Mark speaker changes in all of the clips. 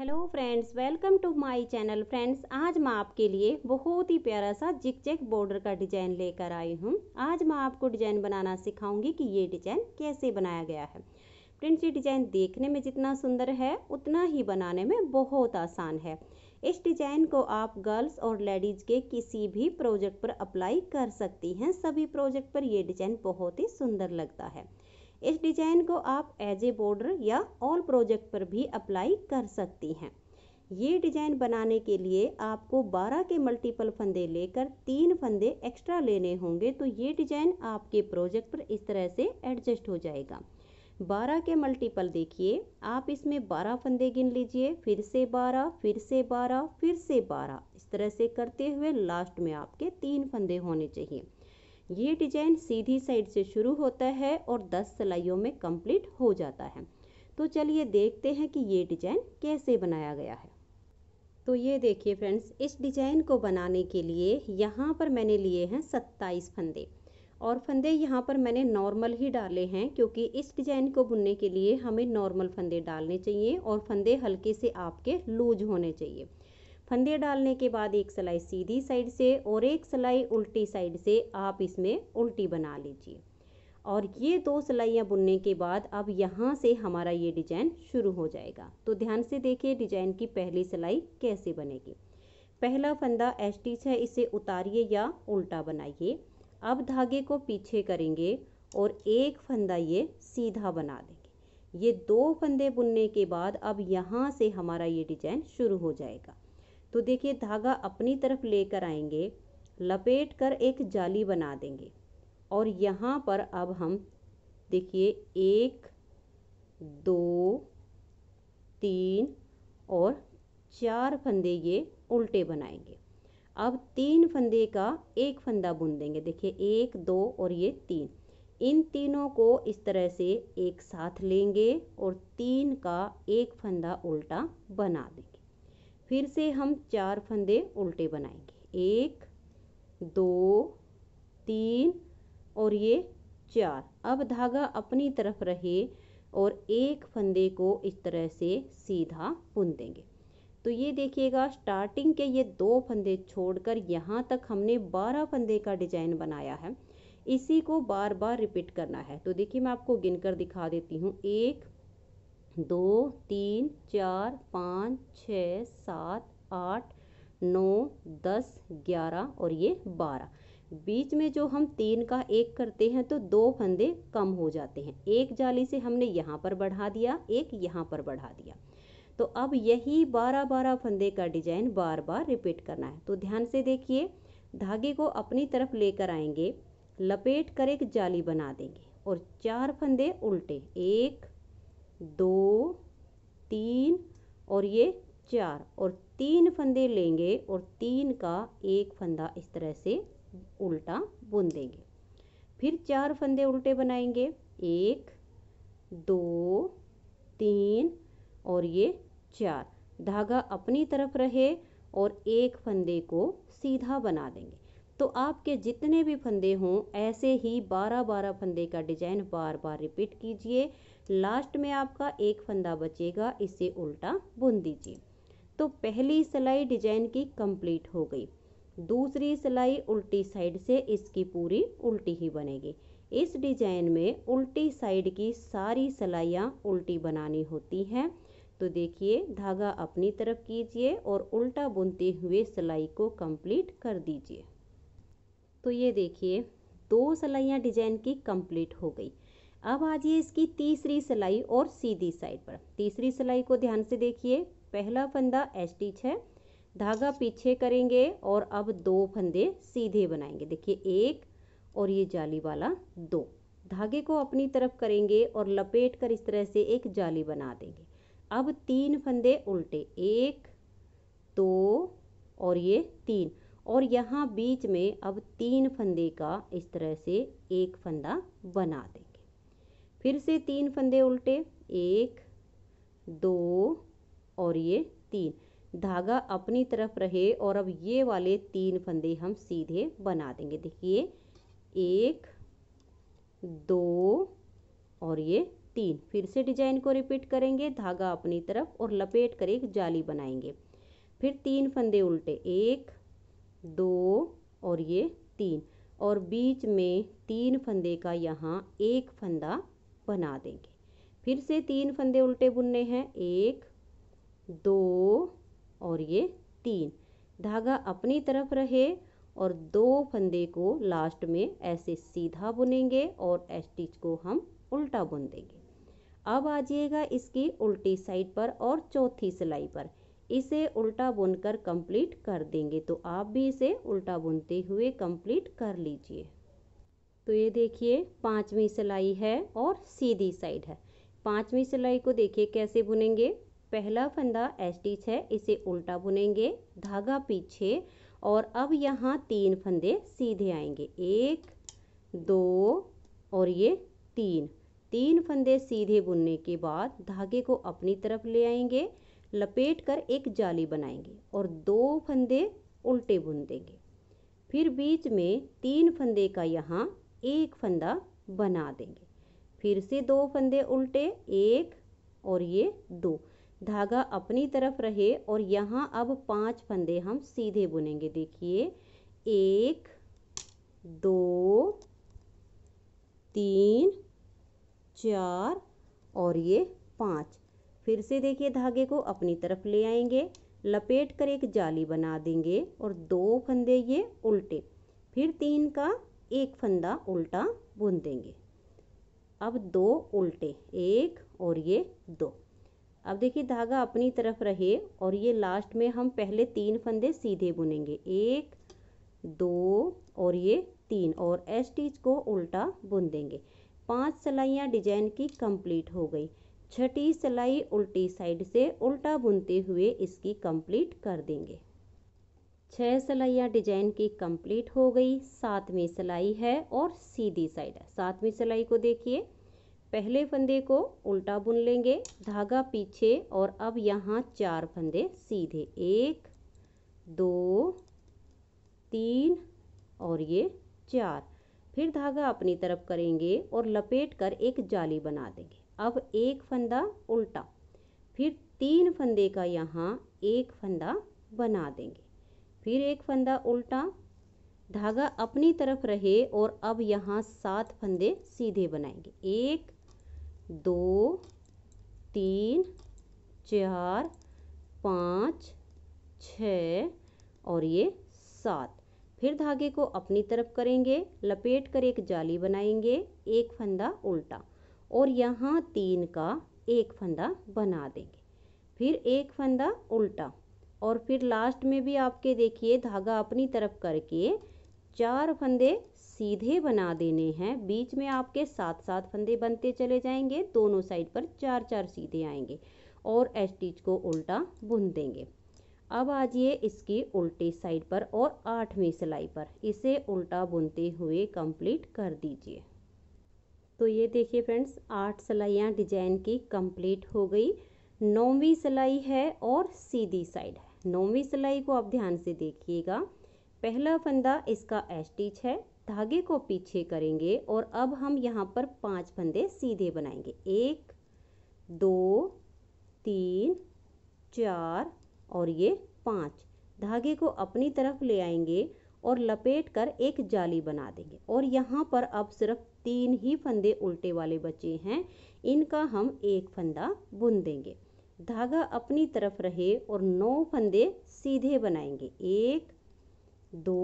Speaker 1: hello friends welcome to my channel friends आज मैं आपके लिए बहुत ही प्यारा सा जिक चेक बॉर्डर का डिजाइन लेकर आई हूँ आज मैं आपको डिजाइन बनाना सिखाऊंगी कि ये डिजाइन कैसे बनाया गया है फ्रेंड्स ये डिजाइन देखने में जितना सुंदर है उतना ही बनाने में बहुत आसान है इस डिजाइन को आप गर्ल्स और लेडीज के किसी भी प्रोजेक्ट पर अप्लाई कर सकती हैं सभी प्रोजेक्ट पर यह डिजाइन बहुत ही सुंदर लगता है इस डिजाइन को आप एज ए बॉर्डर या ऑल प्रोजेक्ट पर भी अप्लाई कर सकती हैं ये डिजाइन बनाने के लिए आपको 12 के मल्टीपल फंदे लेकर तीन फंदे एक्स्ट्रा लेने होंगे तो ये डिजाइन आपके प्रोजेक्ट पर इस तरह से एडजस्ट हो जाएगा 12 के मल्टीपल देखिए आप इसमें 12 फंदे गिन लीजिए फिर से 12 फिर से 12 फिर से 12 इस तरह से करते हुए लास्ट में आपके तीन फंदे होने चाहिए ये डिजाइन सीधी साइड से शुरू होता है और 10 सिलाइयों में कंप्लीट हो जाता है तो चलिए देखते हैं कि ये डिजाइन कैसे बनाया गया है तो ये देखिए फ्रेंड्स इस डिजाइन को बनाने के लिए यहाँ पर मैंने लिए हैं सत्ताईस फंदे और फंदे यहाँ पर मैंने नॉर्मल ही डाले हैं क्योंकि इस डिज़ाइन को बुनने के लिए हमें नॉर्मल फंदे डालने चाहिए और फंदे हल्के से आपके लूज होने चाहिए फंदे डालने के बाद एक सिलाई सीधी साइड से और एक सिलाई उल्टी साइड से आप इसमें उल्टी बना लीजिए और ये दो सिलाइयाँ बुनने के बाद अब यहाँ से हमारा ये डिजाइन शुरू हो जाएगा तो ध्यान से देखिए डिजाइन की पहली सिलाई कैसे बनेगी पहला फंदा टीच है इसे उतारिए या उल्टा बनाइए अब धागे को पीछे करेंगे और एक फंदा ये सीधा बना देंगे ये दो फंदे बुनने के बाद अब यहाँ से हमारा ये डिजाइन शुरू हो जाएगा तो देखिए धागा अपनी तरफ लेकर आएंगे लपेट कर एक जाली बना देंगे और यहाँ पर अब हम देखिए एक दो तीन और चार फंदे ये उल्टे बनाएंगे अब तीन फंदे का एक फंदा बुन देंगे देखिए एक दो और ये तीन इन तीनों को इस तरह से एक साथ लेंगे और तीन का एक फंदा उल्टा बना देंगे फिर से हम चार फंदे उल्टे बनाएंगे एक दो तीन और ये चार अब धागा अपनी तरफ रहे और एक फंदे को इस तरह से सीधा बुन देंगे तो ये देखिएगा स्टार्टिंग के ये दो फंदे छोड़कर यहाँ तक हमने बारह फंदे का डिजाइन बनाया है इसी को बार बार रिपीट करना है तो देखिए मैं आपको गिनकर दिखा देती हूँ एक दो तीन चार पाँच छः सात आठ नौ दस ग्यारह और ये बारह बीच में जो हम तीन का एक करते हैं तो दो फंदे कम हो जाते हैं एक जाली से हमने यहाँ पर बढ़ा दिया एक यहाँ पर बढ़ा दिया तो अब यही बारह बारह फंदे का डिजाइन बार बार रिपीट करना है तो ध्यान से देखिए धागे को अपनी तरफ लेकर आएंगे लपेट कर एक जाली बना देंगे और चार फंदे उल्टे एक दो तीन और ये चार और तीन फंदे लेंगे और तीन का एक फंदा इस तरह से उल्टा बुन देंगे फिर चार फंदे उल्टे बनाएंगे एक दो तीन और ये चार धागा अपनी तरफ रहे और एक फंदे को सीधा बना देंगे तो आपके जितने भी फंदे हों ऐसे ही बारह बारह फंदे का डिजाइन बार बार रिपीट कीजिए लास्ट में आपका एक फंदा बचेगा इसे उल्टा बुन दीजिए तो पहली सिलाई डिजाइन की कंप्लीट हो गई दूसरी सिलाई उल्टी साइड से इसकी पूरी उल्टी ही बनेगी इस डिजाइन में उल्टी साइड की सारी सिलाइयाँ उल्टी बनानी होती हैं तो देखिए धागा अपनी तरफ कीजिए और उल्टा बुनते हुए सिलाई को कंप्लीट कर दीजिए तो ये देखिए दो सिलाइयाँ डिजाइन की कंप्लीट हो गई अब आ जाइए इसकी तीसरी सिलाई और सीधी साइड पर तीसरी सिलाई को ध्यान से देखिए पहला फंदा एस्टिच है धागा पीछे करेंगे और अब दो फंदे सीधे बनाएंगे देखिए एक और ये जाली वाला दो धागे को अपनी तरफ करेंगे और लपेट कर इस तरह से एक जाली बना देंगे अब तीन फंदे उल्टे एक दो और ये तीन और यहाँ बीच में अब तीन फंदे का इस तरह से एक फंदा बना दें फिर से तीन फंदे उल्टे एक दो और ये तीन धागा अपनी तरफ रहे और अब ये वाले तीन फंदे हम सीधे बना देंगे देखिए एक दो और ये तीन फिर से डिजाइन को रिपीट करेंगे धागा अपनी तरफ और लपेट कर एक जाली बनाएंगे फिर तीन फंदे उल्टे एक दो और ये तीन और बीच में तीन फंदे का यहाँ एक फंदा बना देंगे फिर से तीन फंदे उल्टे बुनने हैं एक दो और ये तीन धागा अपनी तरफ रहे और दो फंदे को लास्ट में ऐसे सीधा बुनेंगे और स्टिच को हम उल्टा बुन देंगे अब आ जाइएगा इसकी उल्टी साइड पर और चौथी सिलाई पर इसे उल्टा बुनकर कंप्लीट कर देंगे तो आप भी इसे उल्टा बुनते हुए कंप्लीट कर लीजिए तो ये देखिए पांचवी सिलाई है और सीधी साइड है पांचवी सिलाई को देखिए कैसे बुनेंगे पहला फंदा एस्टिच है इसे उल्टा बुनेंगे धागा पीछे और अब यहाँ तीन फंदे सीधे आएंगे एक दो और ये तीन तीन फंदे सीधे बुनने के बाद धागे को अपनी तरफ ले आएंगे लपेट कर एक जाली बनाएंगे और दो फंदे उल्टे बुन देंगे फिर बीच में तीन फंदे का यहाँ एक फंदा बना देंगे फिर से दो फंदे उल्टे एक और ये दो धागा अपनी तरफ रहे और यहाँ अब पांच फंदे हम सीधे बुनेंगे देखिए एक दो तीन चार और ये पाँच फिर से देखिए धागे को अपनी तरफ ले आएंगे लपेट कर एक जाली बना देंगे और दो फंदे ये उल्टे फिर तीन का एक फंदा उल्टा बुन देंगे अब दो उल्टे एक और ये दो अब देखिए धागा अपनी तरफ रहे और ये लास्ट में हम पहले तीन फंदे सीधे बुनेंगे एक दो और ये तीन और एस्टिच को उल्टा बुन देंगे पांच सिलाइयाँ डिजाइन की कंप्लीट हो गई छठी सिलाई उल्टी साइड से उल्टा बुनते हुए इसकी कंप्लीट कर देंगे छः सिलाइयाँ डिजाइन की कंप्लीट हो गई सातवीं सिलाई है और सीधी साइड है सातवीं सिलाई को देखिए पहले फंदे को उल्टा बुन लेंगे धागा पीछे और अब यहाँ चार फंदे सीधे एक दो तीन और ये चार फिर धागा अपनी तरफ करेंगे और लपेट कर एक जाली बना देंगे अब एक फंदा उल्टा फिर तीन फंदे का यहाँ एक फंदा बना देंगे फिर एक फंदा उल्टा धागा अपनी तरफ रहे और अब यहाँ सात फंदे सीधे बनाएंगे एक दो तीन चार पाँच छ और ये सात फिर धागे को अपनी तरफ करेंगे लपेट कर एक जाली बनाएंगे एक फंदा उल्टा और यहाँ तीन का एक फंदा बना देंगे फिर एक फंदा उल्टा और फिर लास्ट में भी आपके देखिए धागा अपनी तरफ करके चार फंदे सीधे बना देने हैं बीच में आपके सात सात फंदे बनते चले जाएंगे दोनों साइड पर चार चार सीधे आएंगे और एस्टिच को उल्टा बुन देंगे अब आ जाइए इसकी उल्टी साइड पर और आठवीं सिलाई पर इसे उल्टा बुनते हुए कंप्लीट कर दीजिए तो ये देखिए फ्रेंड्स आठ सिलाइयाँ डिजाइन की कंप्लीट हो गई नौवीं सिलाई है और सीधी साइड है नौवीं सिलाई को आप ध्यान से देखिएगा पहला फंदा इसका एस्टिच है धागे को पीछे करेंगे और अब हम यहाँ पर पांच फंदे सीधे बनाएंगे एक दो तीन चार और ये पाँच धागे को अपनी तरफ ले आएंगे और लपेट कर एक जाली बना देंगे और यहाँ पर अब सिर्फ तीन ही फंदे उल्टे वाले बचे हैं इनका हम एक फंदा बुन देंगे धागा अपनी तरफ रहे और नौ फंदे सीधे बनाएंगे एक दो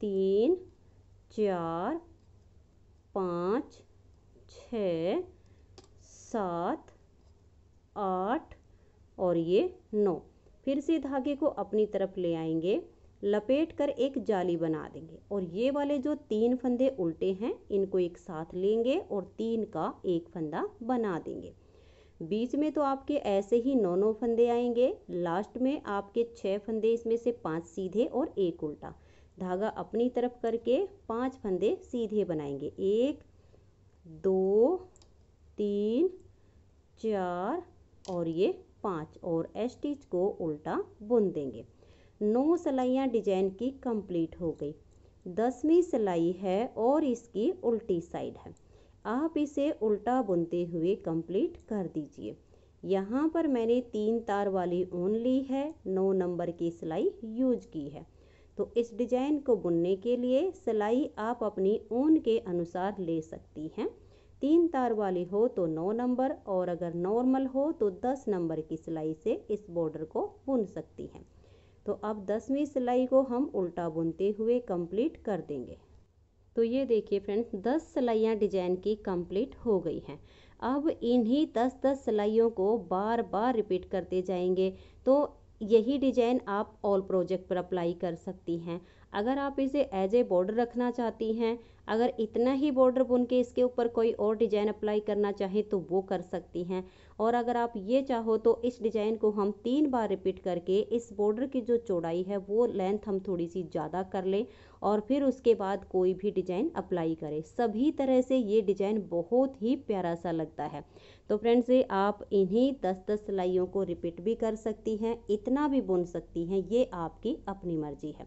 Speaker 1: तीन चार पाँच छ सात आठ और ये नौ फिर से धागे को अपनी तरफ ले आएंगे लपेट कर एक जाली बना देंगे और ये वाले जो तीन फंदे उल्टे हैं इनको एक साथ लेंगे और तीन का एक फंदा बना देंगे बीच में तो आपके ऐसे ही नौ नौ फंदे आएंगे लास्ट में आपके छः फंदे इसमें से पांच सीधे और एक उल्टा धागा अपनी तरफ करके पांच फंदे सीधे बनाएंगे एक दो तीन चार और ये पांच और एस्टिच को उल्टा बुन देंगे नौ सिलाइयाँ डिजाइन की कंप्लीट हो गई दसवीं सिलाई है और इसकी उल्टी साइड है आप इसे उल्टा बुनते हुए कंप्लीट कर दीजिए यहाँ पर मैंने तीन तार वाली ऊन ली है नौ नंबर की सिलाई यूज की है तो इस डिजाइन को बुनने के लिए सिलाई आप अपनी ऊन के अनुसार ले सकती हैं तीन तार वाली हो तो नौ नंबर और अगर नॉर्मल हो तो दस नंबर की सिलाई से इस बॉर्डर को बुन सकती हैं तो अब दसवीं सिलाई को हम उल्टा बुनते हुए कंप्लीट कर देंगे तो ये देखिए फ्रेंड्स दस सिलाइयाँ डिजाइन की कंप्लीट हो गई हैं अब इन्हीं दस दस सिलाइयों को बार बार रिपीट करते जाएंगे तो यही डिजाइन आप ऑल प्रोजेक्ट पर अप्लाई कर सकती हैं अगर आप इसे एज ए बॉर्डर रखना चाहती हैं अगर इतना ही बॉर्डर बुन के इसके ऊपर कोई और डिजाइन अप्लाई करना चाहें तो वो कर सकती हैं और अगर आप ये चाहो तो इस डिजाइन को हम तीन बार रिपीट करके इस बॉर्डर की जो चौड़ाई है वो लेंथ हम थोड़ी सी ज़्यादा कर लें और फिर उसके बाद कोई भी डिजाइन अप्लाई करें सभी तरह से ये डिजाइन बहुत ही प्यारा सा लगता है तो फ्रेंड्स ये आप इन्हीं दस दस सिलाइयों को रिपीट भी कर सकती हैं इतना भी बुन सकती हैं ये आपकी अपनी मर्जी है